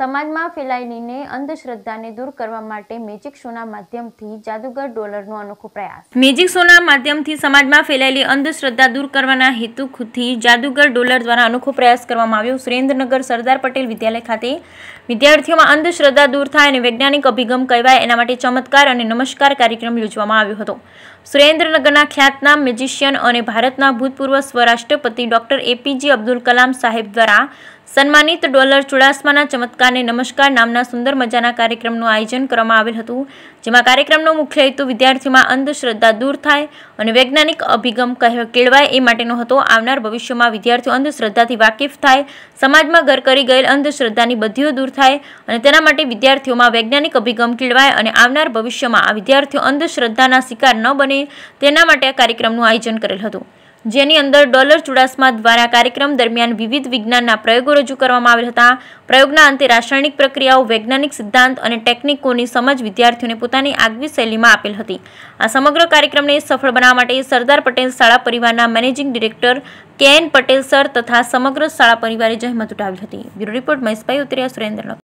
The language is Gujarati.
સમાજમાં ફેલાયેલીને અંધશ્રદ્ધાને દૂર કરવા માટે મેજિક શોના માધ્યમથી જાદુગર ડોલરનો અનોખો પ્રયાસ મેજિક શોના માધ્યમથી સમાજમાં ફેલાયેલી અંધશ્રદ્ધા દૂર કરવાના હેતુથી જાદુગર ડોલર દ્વારા અનોખો પ્રયાસ કરવામાં આવ્યો સુરેન્દ્રનગર સરદાર પટેલ વિદ્યાલય ખાતે વિદ્યાર્થીઓમાં અંધશ્રદ્ધા દૂર થાય અને વૈજ્ઞાનિક અભિગમ કહેવાય એના માટે ચમત્કાર અને નમસ્કાર કાર્યક્રમ યોજવામાં આવ્યો હતો સુરેન્દ્રનગરના ખ્યાતનામ મેજિશિયન અને ભારતના ભૂતપૂર્વ સ્વરાષ્ટ્રપતિ ડોક્ટર એપીજે અબ્દુલ કલામ સાહેબ દ્વારા સન્માનિત ડોલર ચુડાસમાના ચમત્કારને નમસ્કાર નામના સુંદર મજાના કાર્યક્રમનું આયોજન કરવામાં આવેલ હતું જેમાં કાર્યક્રમનો મુખ્ય હેતુ વિદ્યાર્થીઓમાં અંધશ્રદ્ધા દૂર થાય અને વૈજ્ઞાનિક અભિગમ કેળવાય એ માટેનો હતો આવનાર ભવિષ્યમાં વિદ્યાર્થીઓ અંધશ્રદ્ધાથી વાકેફ થાય સમાજમાં ઘર કરી ગયેલ અંધશ્રદ્ધાની બધીઓ દૂર થાય અને તેના માટે વિદ્યાર્થીઓમાં વૈજ્ઞાનિક અભિગમ કેળવાય અને આવનાર ભવિષ્યમાં આ વિદ્યાર્થીઓ અંધશ્રદ્ધાના શિકાર ન બને તેના માટે આ કાર્યક્રમનું આયોજન કરેલ હતું જેની અંદર ડોલર ચુડાસમા દ્વારા કાર્યક્રમ દરમિયાન વિવિધ વિજ્ઞાનના પ્રયોગો રજૂ કરવામાં આવેલ હતા પ્રયોગના અંતે રાસાયણિક પ્રક્રિયાઓ વૈજ્ઞાનિક સિદ્ધાંત અને ટેકનિકોની સમજ વિદ્યાર્થીઓને પોતાની આગવી શૈલીમાં આપેલ હતી આ સમગ્ર કાર્યક્રમને સફળ બનાવવા માટે સરદાર પટેલ શાળા પરિવારના managing director KN Patel sir તથા સમગ્ર શાળા પરિવારે જહેમત ઉઠાવી હતી બ્યુરો રિપોર્ટ મહેશભાઈ ઉતરિયા સુરેન્દ્રનગર